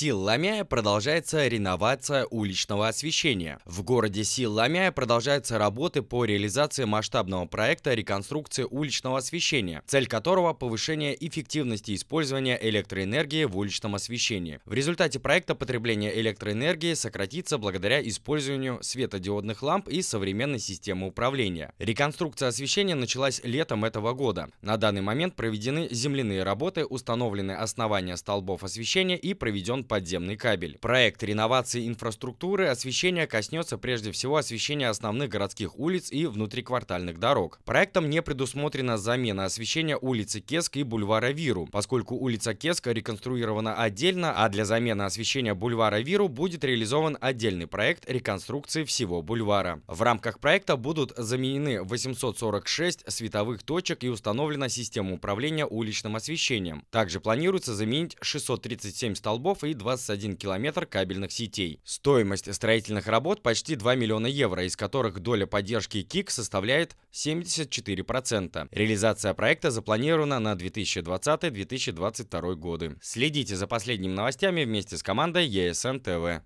Сил-Ламяя продолжается реновация уличного освещения. В городе сил продолжаются работы по реализации масштабного проекта реконструкции уличного освещения, цель которого – повышение эффективности использования электроэнергии в уличном освещении. В результате проекта потребление электроэнергии сократится благодаря использованию светодиодных ламп и современной системы управления. Реконструкция освещения началась летом этого года. На данный момент проведены земляные работы, установлены основания столбов освещения и проведен подземный кабель. Проект реновации инфраструктуры освещения коснется прежде всего освещения основных городских улиц и внутриквартальных дорог. Проектом не предусмотрена замена освещения улицы Кеск и бульвара Виру, поскольку улица Кеск реконструирована отдельно, а для замены освещения бульвара Виру будет реализован отдельный проект реконструкции всего бульвара. В рамках проекта будут заменены 846 световых точек и установлена система управления уличным освещением. Также планируется заменить 637 столбов и 21 километр кабельных сетей. Стоимость строительных работ почти 2 миллиона евро, из которых доля поддержки КИК составляет 74%. Реализация проекта запланирована на 2020-2022 годы. Следите за последними новостями вместе с командой ESN ТВ.